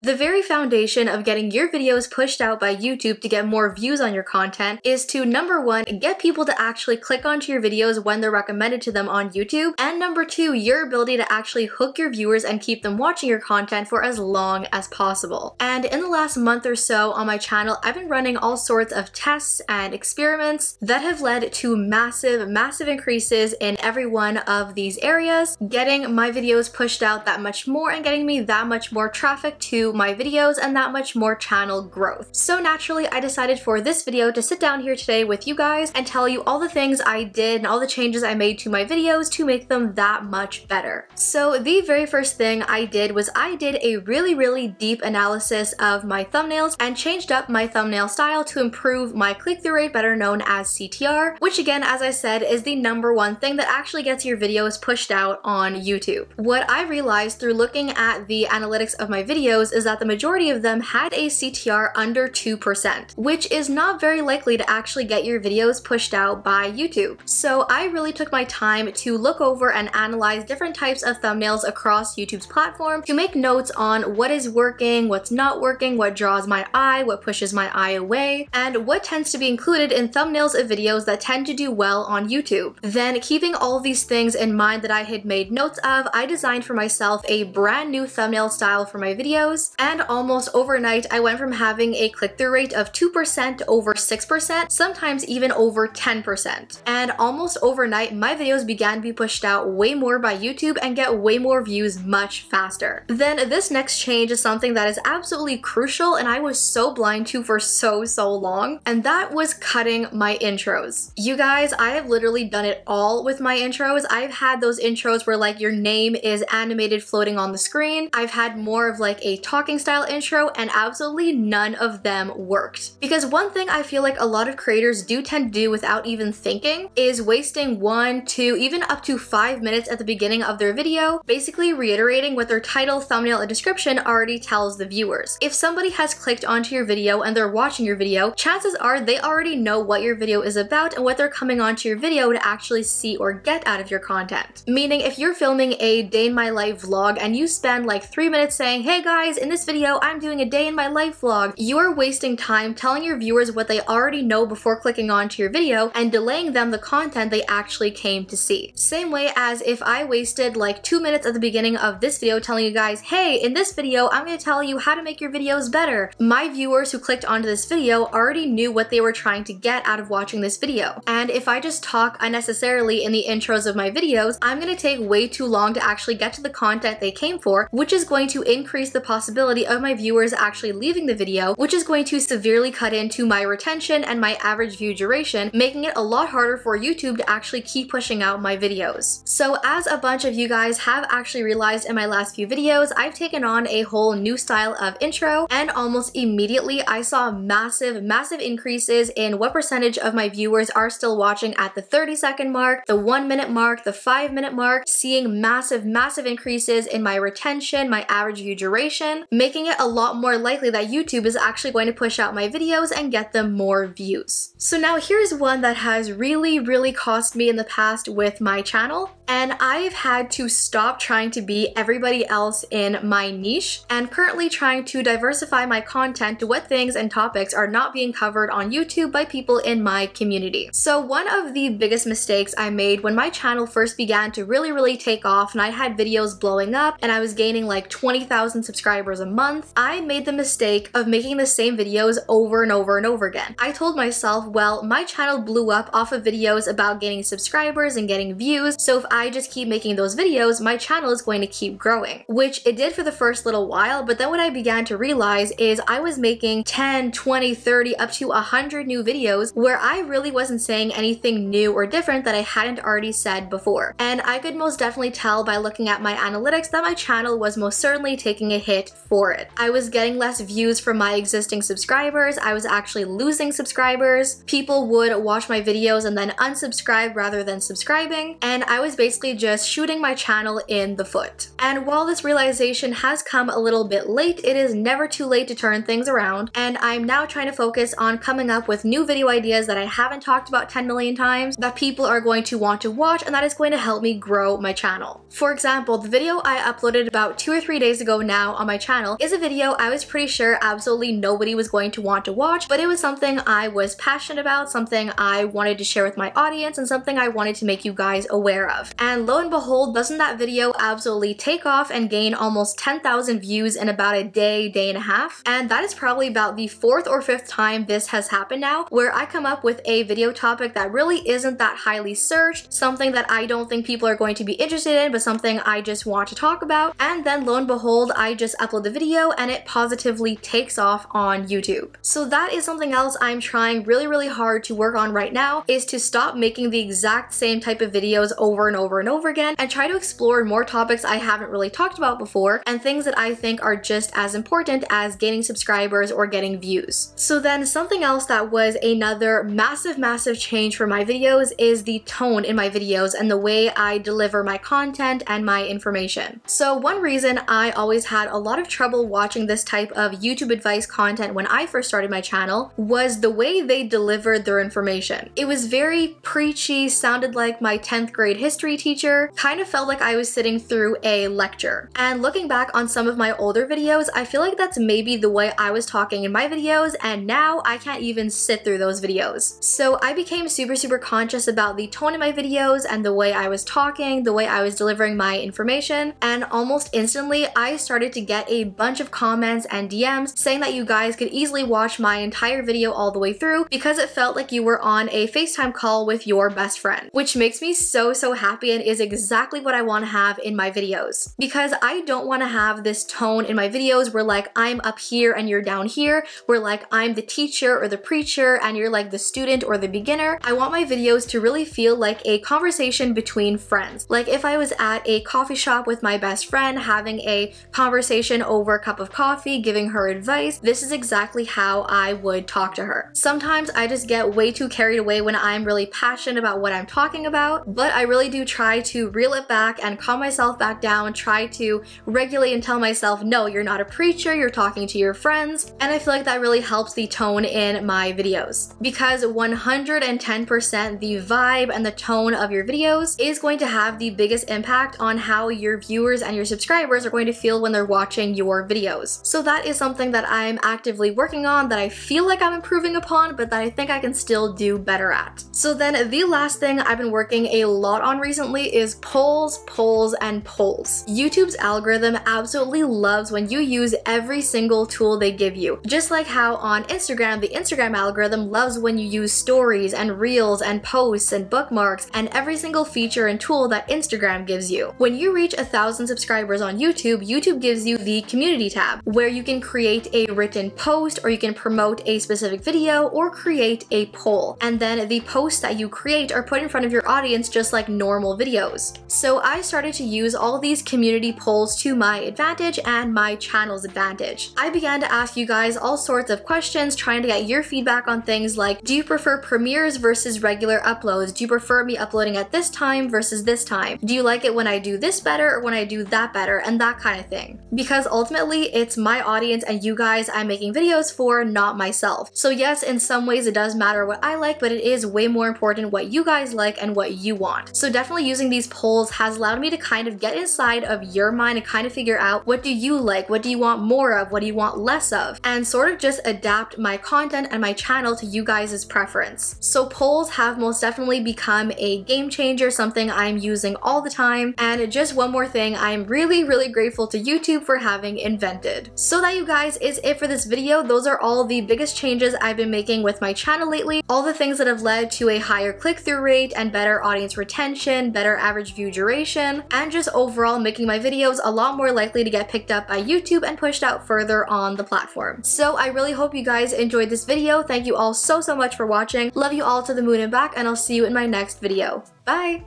The very foundation of getting your videos pushed out by YouTube to get more views on your content is to number one, get people to actually click onto your videos when they're recommended to them on YouTube, and number two, your ability to actually hook your viewers and keep them watching your content for as long as possible. And in the last month or so on my channel, I've been running all sorts of tests and experiments that have led to massive, massive increases in every one of these areas, getting my videos pushed out that much more and getting me that much more traffic to my videos and that much more channel growth. So naturally, I decided for this video to sit down here today with you guys and tell you all the things I did and all the changes I made to my videos to make them that much better. So the very first thing I did was I did a really, really deep analysis of my thumbnails and changed up my thumbnail style to improve my click-through rate, better known as CTR, which again, as I said, is the number one thing that actually gets your videos pushed out on YouTube. What I realized through looking at the analytics of my videos is that the majority of them had a CTR under 2%, which is not very likely to actually get your videos pushed out by YouTube. So I really took my time to look over and analyze different types of thumbnails across YouTube's platform to make notes on what is working, what's not working, what draws my eye, what pushes my eye away, and what tends to be included in thumbnails of videos that tend to do well on YouTube. Then keeping all these things in mind that I had made notes of, I designed for myself a brand new thumbnail style for my videos and almost overnight, I went from having a click-through rate of 2% over 6%, sometimes even over 10%. And almost overnight, my videos began to be pushed out way more by YouTube and get way more views much faster. Then this next change is something that is absolutely crucial and I was so blind to for so, so long, and that was cutting my intros. You guys, I have literally done it all with my intros. I've had those intros where like your name is animated floating on the screen. I've had more of like a talk talking style intro and absolutely none of them worked. Because one thing I feel like a lot of creators do tend to do without even thinking is wasting one, two, even up to five minutes at the beginning of their video, basically reiterating what their title, thumbnail, and description already tells the viewers. If somebody has clicked onto your video and they're watching your video, chances are they already know what your video is about and what they're coming onto your video to actually see or get out of your content. Meaning if you're filming a day in my life vlog and you spend like three minutes saying, hey guys, in this video, I'm doing a day in my life vlog. You are wasting time telling your viewers what they already know before clicking onto your video and delaying them the content they actually came to see. Same way as if I wasted like two minutes at the beginning of this video telling you guys, hey, in this video, I'm gonna tell you how to make your videos better. My viewers who clicked onto this video already knew what they were trying to get out of watching this video. And if I just talk unnecessarily in the intros of my videos, I'm gonna take way too long to actually get to the content they came for, which is going to increase the possibility possibility of my viewers actually leaving the video, which is going to severely cut into my retention and my average view duration, making it a lot harder for YouTube to actually keep pushing out my videos. So as a bunch of you guys have actually realized in my last few videos, I've taken on a whole new style of intro and almost immediately I saw massive, massive increases in what percentage of my viewers are still watching at the 30 second mark, the one minute mark, the five minute mark, seeing massive, massive increases in my retention, my average view duration, making it a lot more likely that YouTube is actually going to push out my videos and get them more views. So now here's one that has really, really cost me in the past with my channel, and I've had to stop trying to be everybody else in my niche and currently trying to diversify my content to what things and topics are not being covered on YouTube by people in my community. So one of the biggest mistakes I made when my channel first began to really, really take off and I had videos blowing up and I was gaining like 20,000 subscribers a month, I made the mistake of making the same videos over and over and over again. I told myself, well, my channel blew up off of videos about gaining subscribers and getting views, so if I just keep making those videos, my channel is going to keep growing, which it did for the first little while. But then what I began to realize is I was making 10, 20, 30, up to 100 new videos where I really wasn't saying anything new or different that I hadn't already said before. And I could most definitely tell by looking at my analytics that my channel was most certainly taking a hit for it. I was getting less views from my existing subscribers. I was actually losing subscribers. People would watch my videos and then unsubscribe rather than subscribing. And I was basically basically just shooting my channel in the foot. And while this realization has come a little bit late, it is never too late to turn things around, and I'm now trying to focus on coming up with new video ideas that I haven't talked about 10 million times that people are going to want to watch and that is going to help me grow my channel. For example, the video I uploaded about two or three days ago now on my channel is a video I was pretty sure absolutely nobody was going to want to watch, but it was something I was passionate about, something I wanted to share with my audience, and something I wanted to make you guys aware of. And lo and behold, doesn't that video absolutely take off and gain almost 10,000 views in about a day, day and a half? And that is probably about the fourth or fifth time this has happened now, where I come up with a video topic that really isn't that highly searched, something that I don't think people are going to be interested in, but something I just want to talk about. And then lo and behold, I just upload the video and it positively takes off on YouTube. So that is something else I'm trying really, really hard to work on right now, is to stop making the exact same type of videos over and over over and over again and try to explore more topics I haven't really talked about before and things that I think are just as important as gaining subscribers or getting views. So then something else that was another massive, massive change for my videos is the tone in my videos and the way I deliver my content and my information. So one reason I always had a lot of trouble watching this type of YouTube advice content when I first started my channel was the way they delivered their information. It was very preachy, sounded like my 10th grade history teacher kind of felt like I was sitting through a lecture. And looking back on some of my older videos, I feel like that's maybe the way I was talking in my videos and now I can't even sit through those videos. So I became super, super conscious about the tone of my videos and the way I was talking, the way I was delivering my information. And almost instantly, I started to get a bunch of comments and DMs saying that you guys could easily watch my entire video all the way through because it felt like you were on a FaceTime call with your best friend, which makes me so, so happy champion is exactly what I wanna have in my videos because I don't wanna have this tone in my videos where like I'm up here and you're down here, where like I'm the teacher or the preacher and you're like the student or the beginner. I want my videos to really feel like a conversation between friends. Like if I was at a coffee shop with my best friend having a conversation over a cup of coffee, giving her advice, this is exactly how I would talk to her. Sometimes I just get way too carried away when I'm really passionate about what I'm talking about, but I really do try to reel it back and calm myself back down, try to regulate and tell myself, no, you're not a preacher, you're talking to your friends. And I feel like that really helps the tone in my videos because 110% the vibe and the tone of your videos is going to have the biggest impact on how your viewers and your subscribers are going to feel when they're watching your videos. So that is something that I'm actively working on that I feel like I'm improving upon, but that I think I can still do better at. So then the last thing I've been working a lot on recently recently is polls, polls, and polls. YouTube's algorithm absolutely loves when you use every single tool they give you. Just like how on Instagram, the Instagram algorithm loves when you use stories and reels and posts and bookmarks and every single feature and tool that Instagram gives you. When you reach a thousand subscribers on YouTube, YouTube gives you the community tab where you can create a written post or you can promote a specific video or create a poll. And then the posts that you create are put in front of your audience just like normal normal videos. So I started to use all these community polls to my advantage and my channel's advantage. I began to ask you guys all sorts of questions, trying to get your feedback on things like, do you prefer premieres versus regular uploads? Do you prefer me uploading at this time versus this time? Do you like it when I do this better or when I do that better? And that kind of thing. Because ultimately, it's my audience and you guys I'm making videos for, not myself. So yes, in some ways it does matter what I like, but it is way more important what you guys like and what you want. So definitely using these polls has allowed me to kind of get inside of your mind and kind of figure out what do you like, what do you want more of, what do you want less of, and sort of just adapt my content and my channel to you guys' preference. So polls have most definitely become a game changer, something I'm using all the time, and just one more thing I'm really, really grateful to YouTube for having invented. So that you guys is it for this video. Those are all the biggest changes I've been making with my channel lately, all the things that have led to a higher click-through rate and better audience retention, better average view duration, and just overall making my videos a lot more likely to get picked up by YouTube and pushed out further on the platform. So I really hope you guys enjoyed this video. Thank you all so, so much for watching. Love you all to the moon and back, and I'll see you in my next video. Bye!